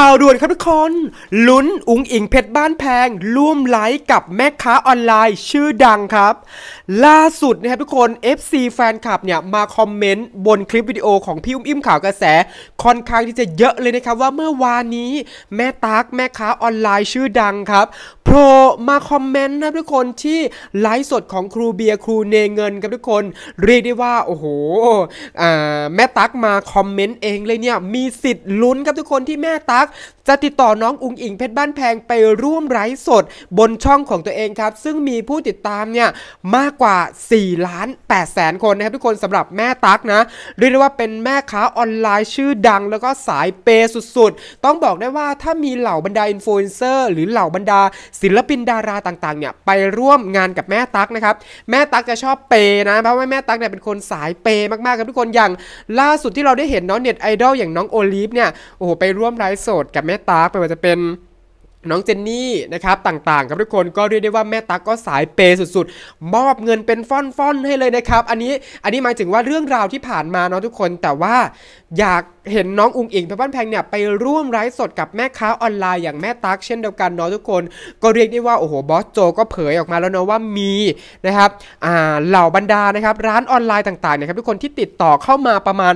ข่าวด่วนครับ ทุกคนลุ้นอุ๋งอิงเพชรบ้านแพงร่วมไลฟ์กับแม่ค้าออนไลน์ชื่อดังครับ ล่าสุดนะครับทุกคน FC แฟนคลับเนี่ยมาคอมเมนต์บนคลิปวิดีโอของพี่อุ้มอิ่มข่าวกระแสค่อนข้างที่จะเยอะเลยนะครับว่าเมื่อวานนี้แม่ตักแม่ค้าออนไลน์ชื่อดังครับโผล่มาคอมเมนต์นะทุกคนที่ไลฟ์สดของครูเบียร์ครูเนเงินครับทุกคนเรียกได้ว่าโอ้โหแม่ตักมาคอมเมนต์เองเลยเนี่ยมีสิทธิ์ลุ้นครับทุกคนที่แม่ตักกจะติดต่อน้อง อุงอิงเพชรบ้านแพงไปร่วมไร์สด บนช่องของตัวเองครับ ซึ่งมีผู้ติดตามเนี่ยมากกว่า4ล้าน8แสนคนนะครับทุกคนสำหรับแม่ตักนะเรียกได้ว่าเป็นแม่ค้าออนไลน์ชื่อดังแล้วก็สายเปสุดๆ ต้องบอกได้ว่าถ้ามีเหล่าบรรดาอินฟลูเอนเซอร์ หรือเหล่าบรรดาศิลปินดาราต่างๆเนี่ยไปร่วมงานกับแม่ตักนะครับแม่ตักจะชอบเปนะเพราะว่าแม่ตักเนี่ยเป็นคนสายเปมากๆครับทุกคนอย่างล่าสุดที่เราได้เห็นน้องเน็ตไอดอลอย่างน้องโอลิฟเนี่ยโอ้โหไปร่วมไลฟ์สดกับแม่ตากไม่ว่าจะเป็นน้องเจนนี่นะครับ ต่างๆครับทุกคนก็เรียกได้ว่าแม่ตั๊กก็สายเปย์สุดๆ มอบเงินเป็นฟ่อนๆให้เลยนะครับ อันนี้อันนี้หมายถึงว่าเรื่องราวที่ผ่านมาเนาะทุกคนแต่ว่าอยากเห็นน้อง อุงอิงเพชรบ้านแพงเนี่ยไปร่วมไลฟ์สดกับแม่ค้าออนไลน์อย่างแม่ตั๊กเช่นเดียวกันเนาะทุกคนก็เรียกได้ว่า โอ้โห บอสโจก็เผยออกมาแล้วเนาะว่ามีนะครับอ่าเหล่าบรรดานะครับร้านออนไลน์ต่างๆเนี่ยครับทุกคนที่ติดต่อเข้ามาประมาณ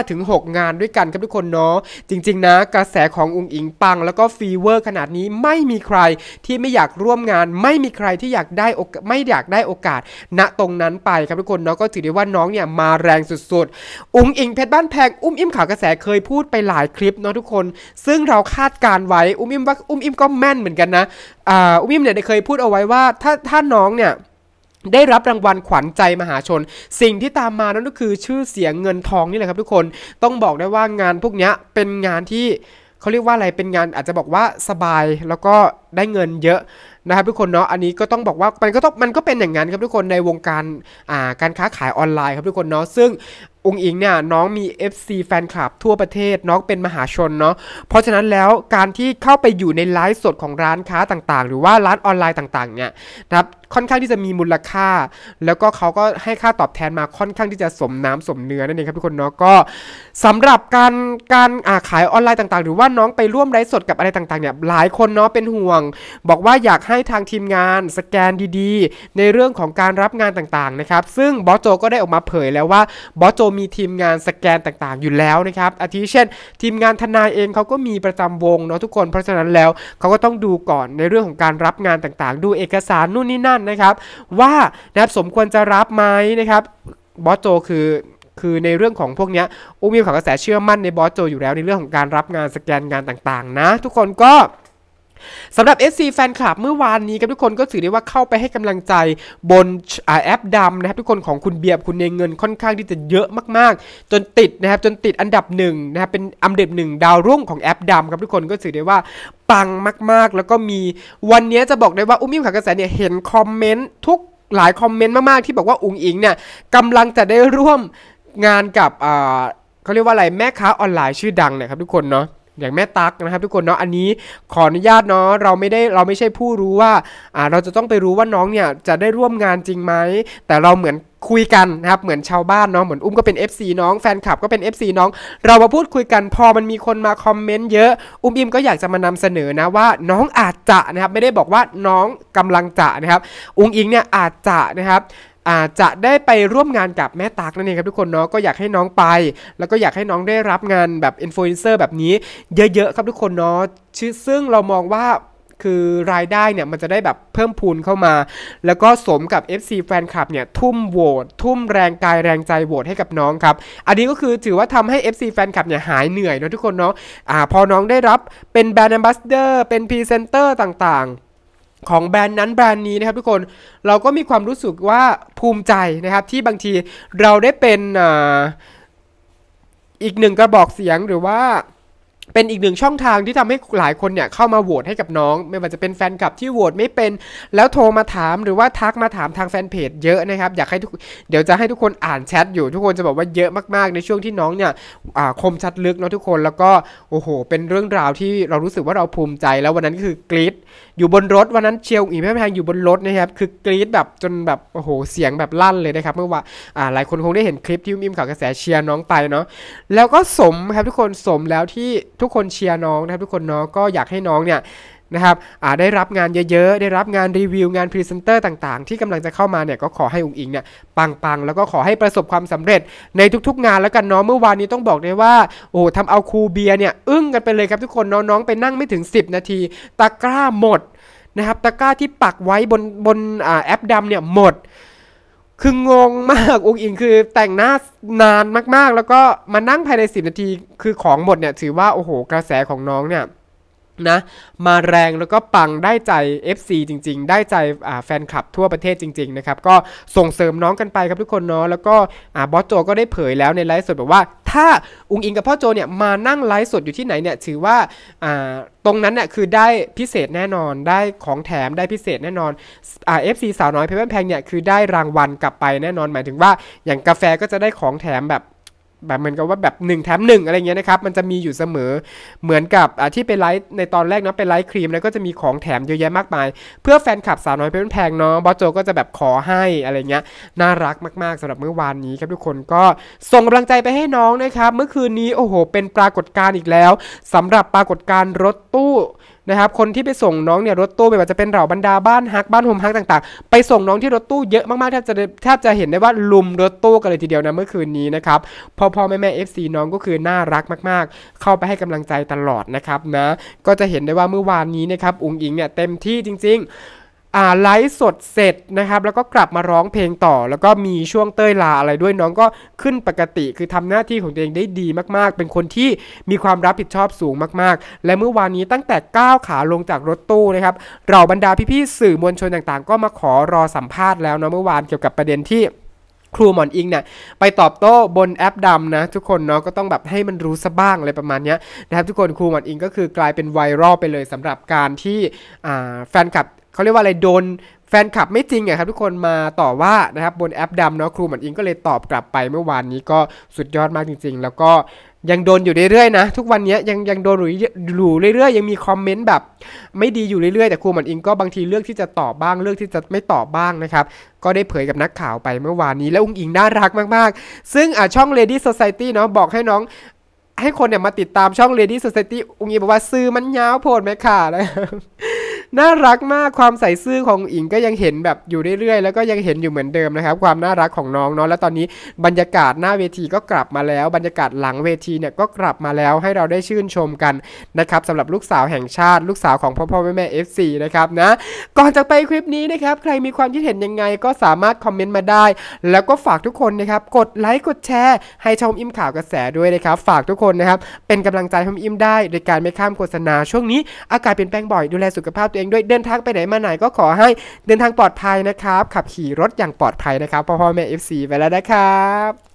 5-6 งานด้วยกันครับทุกคนเนาะจริงๆนะกระแสของ อุงอิงปังแล้วก็ฟีเวอร์ ขนาดนี้ไม่มีใครที่ไม่อยากร่วมงาน ไม่มีใครที่อยากได้ไม่อยากได้โอกาส ณตรงนั้นไปครับทุกคนเนาะก็ถือได้ว่าน้องเนี่ยมาแรงสุดๆอุงอิงเพชรบ้านแพงอุ้มอิ่มข่าวกระแสเคยพูดไปหลายคลิปเนาะทุกคน ซึ่งเราคาดการไว้อุ้มอิ่มว่าอุ้มอิ่มก็แม่นเหมือนกันนะ อ่าอุ้มอิ่มเนี่ยเคยพูดเอาไว้ว่าถ้าถ้าน้องเนี่ยได้รับรางวัลขวัญใจมหาชน สิ่งที่ตามมานั่นก็คือชื่อเสียงเงินทองนี่แหละครับทุกคนต้องบอกได้ว่างานพวกนี้เป็นงานที่เขาเรียกว่าอะไรเป็นงานอาจจะบอกว่าสบายแล้วก็ได้เงินเยอะนะครับทุกคนเนาะอันนี้ก็ต้องบอกว่ามันก็ต้องมันก็เป็นอย่างนั้นครับทุกคนในวงการอ่าการค้าขายออนไลน์ครับทุกคนเนาะซึ่งองอิงเนี่ยน้องมี FC แฟนคลับทั่วประเทศน้องเป็นมหาชนเนาะเพราะฉะนั้นแล้วการที่เข้าไปอยู่ในไลฟ์สดของร้านค้าต่างๆ หรือว่าร้านออนไลน์ต่างๆเนี่ยนะครับค่อนข้างที่จะมีมูลค่าแล้วก็เขาก็ให้ค่าตอบแทนมาค่อนข้างที่จะสมน้ำสมเนื้อนั่นเองครับทุกคนเนาะก็ สำหรับการการาขายออนไลน์ต่างๆ หรือว่าน้องไปร่วมไลฟ์สดกับอะไรต่างๆเนี่ยหลายคนเนาะเป็นห่วงบอกว่าอยากให้ทางทีมงานสแกนดีๆในเรื่องของการรับงานต่างๆนะครับซึ่งบอสโจก็ได้ออกมาเผยแล้วว่าบอสโจ มีทีมงานสแกนต่างๆ อยู่แล้วนะครับอาทิเช่นทีมงานทนายเองเขาก็มีประจำวงเนาะทุกคน เพราะฉะนั้นแล้วเขาก็ต้องดูก่อนในเรื่องของการรับงานต่าง ๆ ดูเอกสารนู่นนี่นั่นนะครับว่านะครับสมควรจะรับไหมนะครับ บอสโจคือ คือในเรื่องของพวกนี้อุ้มมีข่าวกระแสเชื่อมั่นในบอสโจอยู่แล้วในเรื่องของการรับงาน สแกนงานต่างๆนะ ทุกคนก็สำหรับ SC แฟนคลับเมื่อวานนี้ครับทุกคนก็ถือได้ว่าเข้าไปให้กำลังใจบนแอปดำนะครับทุกคนของคุณเบียบคุณเนเงินค่อนข้างที่จะเยอะมากๆ จนติดนะครับจนติดอันดับหนึ่งนะครับเป็นอันดับหนึ่งดาวรุ่งของแอปดำครับทุกคนก็ถือได้ว่าปังมาก ๆ แล้วก็มีวันนี้จะบอกได้ว่า อุ้มิิงขากระแสเนี่ยเห็นคอมเมนต์ทุกหลายคอมเมนต์มากๆที่บอกว่า อุงอิงเนี่ยกำลังจะได้ร่วมงานกับเขาเรียกว่าอะไรแม่ค้าออนไลน์ชื่อดังนะครับทุกคนเนาะอย่างแม่ตักนะครับ ทุกคนเนาะอันนี้ขออนุญาตเนาะเราไม่ได้เราไม่ใช่ผู้รู้ว่าอ่าเราจะต้องไปรู้ว่าน้องเนี่ยจะได้ร่วมงานจริงไหมแต่เราเหมือนคุยกันนะครับเหมือนชาวบ้านเนาะเหมือนอุ้มก็เป็น FC น้องแฟนคลับก็เป็น FC น้อง เรามาพูดคุยกันพอมันมีคนมาคอมเมนต์เยอะอุ้มอิมก็อยากจะมานำเสนอนะว่าน้องอาจจะนะครับไม่ได้บอกว่าน้องกำลังจะนะครับอุ้งอิงเนี่ยอาจจะนะครับอาจจะได้ไปร่วมงานกับแม่ตากนั่นเองครับทุกคนเนาะก็อยากให้น้องไป แล้วก็อยากให้น้องได้รับงานแบบอินฟลูเอนเซอร์แบบนี้เยอะๆ ครับทุกคนเนาะซึ่งเรามองว่าคือรายได้เนี่ยมันจะได้แบบเพิ่มพูนเข้ามา แล้วก็สมกับ FC แฟนคลับเนี่ยทุ่มโหวตทุ่มแรงกายแรงใจโหวตให้กับน้องครับ อันนี้ก็คือถือว่าทำให้ FC แฟนคลับเนี่ยหายเหนื่อยเนาะทุกคนเนาะอ่าพอน้องได้รับเป็นแบรนด์แอมบาสเดอร์เป็นพรีเซนเตอร์ต่างของแบรนด์นั้น แบรนด์นี้นะครับทุกคนเราก็มีความรู้สึกว่าภูมิใจนะครับ ที่บางที เราได้เป็นอีกหนึ่งกระบอกเสียงหรือว่าเป็นอีกหนึ่งช่องทางที่ทำให้หลายคนเนี่ยเข้ามาโหวตให้กับน้องไม่ว่าจะเป็นแฟนคลับที่โหวตไม่เป็น แล้วโทรมาถามหรือว่าทักมาถามทางแฟนเพจเยอะนะครับอยากให้ทุกเดี๋ยวจะให้ทุกคนอ่านแชทอยู่ทุกคนจะบอกว่าเยอะมากๆในช่วงที่น้องเนี่ยคมชัดลึกเนาะทุกคนแล้วก็โอ้โห เป็นเรื่องราวที่เรารู้สึกว่าเราภูมิใจแล้ววันนั้นคือกรี๊ดอยู่บนรถวันนั้นเชียงอีแม่แพงอยู่บนรถนะครับ คือกรี๊ดแบบจนแบบโอ้โหเสียงแบบลั่นเลยนะครับเมื่อว่าอ่าหลายคนคงได้เห็นคลิปที่มิมข่าวกระแสเชียร์น้องไปเนาะแล้วก็สมครับทุกคนสมแล้วที่ทุกคนเชียร์น้องนะครับทุกคนเนาะก็อยากให้น้องเนี่ยนะครับได้รับงานเยอะ ๆ ได้รับงานรีวิวงานพรีเซนเตอร์ต่าง ๆ ที่กำลังจะเข้ามาเนี่ยก็ขอให้อุงอิงเนี่ยปัง ๆ แล้วก็ขอให้ประสบความสำเร็จในทุกๆ งานแล้วกันเนาะเมื่อวานนี้ต้องบอกเลยว่าโอ้ทำเอาครูเบียเนี่ยอึ้งกันไปเลยครับทุกคนน้องๆ ไปนั่งไม่ถึง 10 นาที ตะกร้าหมดนะครับตะกร้าที่ปักไว้บนบนแอปดำเนี่ยหมด คืองงมากองอิงคือ แต่งหน้านานมากๆ แล้วก็มานั่งภายใน10นาที คือของหมดเนี่ยถือว่าโอ้โห กระแสของน้องเนี่ยนะมาแรงแล้วก็ปังได้ใจ FC จริง ๆ ได้ใจแฟนคลับทั่วประเทศจริงๆนะครับก็ส่งเสริมน้องกันไปครับทุกคนเนาะแล้วก็บอสโจก็ได้เผยแล้วในไลฟ์สด แบบว่าถ้าอุงอิงกับพ่อโจเนี่ยมานั่งไลฟ์สดอยู่ที่ไหนเนี่ยถือว่าตรงนั้นเนี่ยคือได้พิเศษแน่นอนได้ของแถมได้พิเศษแน่นอนเอฟซีสาวน้อยเพชรแพงเนี่ยคือได้รางวัลกลับไปแน่นอนหมายถึงว่าอย่างกาแฟก็จะได้ของแถมแบบแบบเหมือนกับว่าแบบ1แถม1อะไรเงี้ยนะครับมันจะมีอยู่เสมอเหมือนกับที่ไปไลฟ์ในตอนแรกเนาะไปไลฟ์ครีมแล้วก็จะมีของแถมเยอะแยะมากมายเพื่อแฟนคลับสาวน้อยเป็นแพงเนาะบอสโจก็จะแบบขอให้อะไรเงี้ยน่ารักมากๆ สำหรับเมื่อวานนี้ครับ ทุกคนก็ส่งกำลังใจไปให้น้องนะครับเมื่อคืนนี้โอ้โหเป็นปรากฏการณ์อีกแล้ว สำหรับปรากฏการณ์รถตู้นะครับ คนที่ไปส่งน้องเนี่ยรถตู้ไม่ว่าจะเป็นเหล่าบรรดาบ้านฮักบ้านโฮมฮักต่างๆ ไปส่งน้องที่รถตู้เยอะมากๆแทบจะแทบจะเห็นได้ว่าลุมรถตู้กันเลยทีเดียวนะเมื่อคืนนี้นะครับพ่อพ่อแม่แม่เอฟซีน้องก็คือน่ารักมาก ๆ เข้าไปให้กำลังใจตลอดนะครับนะก็จะเห็นได้ว่าเมื่อวานนี้นะครับอุงอิงเนี่ยเต็มที่จริง ๆอ่าไลฟ์สดเสร็จนะครับแล้วก็กลับมาร้องเพลงต่อ แล้วก็มีช่วงเต้ยลาอะไรด้วยน้องก็ขึ้นปกติ คือทำหน้าที่ของตัวเองได้ดีมากๆ เป็นคนที่มีความรับผิดชอบสูงมากๆ และเมื่อวานนี้ตั้งแต่ก้าวขาลงจากรถตู้นะครับเราบรรดาพี่ๆสื่อมวลชนต่างๆ ก็มาขอรอสัมภาษณ์แล้วเนาะเมื่อวานเกี่ยวกับประเด็นที่ครูหมอนอิงเนี่ยไปตอบโต้บนแอปดำนะทุกคนเนาะก็ต้องแบบให้มันรู้ซะบ้างอะไรประมาณนี้นะครับทุกคนครูหมอนอิงก็คือกลายเป็นไวรัลไปเลยสำหรับการที่แฟนคลับเขาเรียกว่าอะไรโดนแฟนคลับไม่จริงอะครับทุกคนมาต่อว่านะครับบนแอปดำเนาะครูหมอนอิงก็เลยตอบกลับไปเมื่อวานนี้ก็สุดยอดมากจริง ๆ แล้วก็ยังโดนอยู่เรื่อยๆนะทุกวันนี้ยังยังโดนอรู่เรื่อยๆยังมีคอมเมนต์แบบ ไม่ดีอยู่เรื่อยๆแต่ครูหมอนอิงก็บางทีเลือกที่จะตอบบ้างเลือกที่จะไม่ตอบบ้างนะครับ ก็ได้เผยกับนักข่าวไปเมื่อวานนี้ แล้วอุ้งอิงน่ารักมากๆ ซึ่งอ่ช่อง Lady Society เนาะบอกให้น้อง ให้คนเนี่ยมาติดตามช่อง Lady Society อุ้งอิงบอกว่าซื้อมันยาวโพดไหมค่ะนะครับน่ารักมากความใส่ซื่อของอิงก็ยังเห็นแบบอยู่เรื่อยๆแล้วก็ยังเห็นอยู่เหมือนเดิมนะครับความน่ารักของน้องเนาะแล้วตอนนี้บรรยากาศหน้าเวทีก็กลับมาแล้ว บรรยากาศหลังเวทีเนี่ยก็กลับมาแล้วให้เราได้ชื่นชมกันนะครับสำหรับลูกสาวแห่งชาติลูกสาวของพ่อพ่อแม่แม่เอฟซีนะครับนะก่อนจะไปคลิปนี้นะครับใครมีความคิดเห็นยังไงก็สามารถคอมเมนต์มาได้แล้วก็ฝากทุกคนนะครับกดไลค์กดแชร์ให้ชมอิมข่าวกระแสด้วยนะครับฝากทุกคนนะครับเป็นกำลังใจใชมอิมได้โดยการไม่ข้ามโฆษณาช่วงนี้อากาศเปลี่ยนแปลงบ่อยดูแลสุขภาพตัวเององด้วยเดินทางไปไหนมาไหนก็ขอให้เดินทางปลอดภัยนะครับ ขับขี่รถอย่างปลอดภัยนะครับพ่อพ่อแม่เอฟซีไปแล้วนะครับ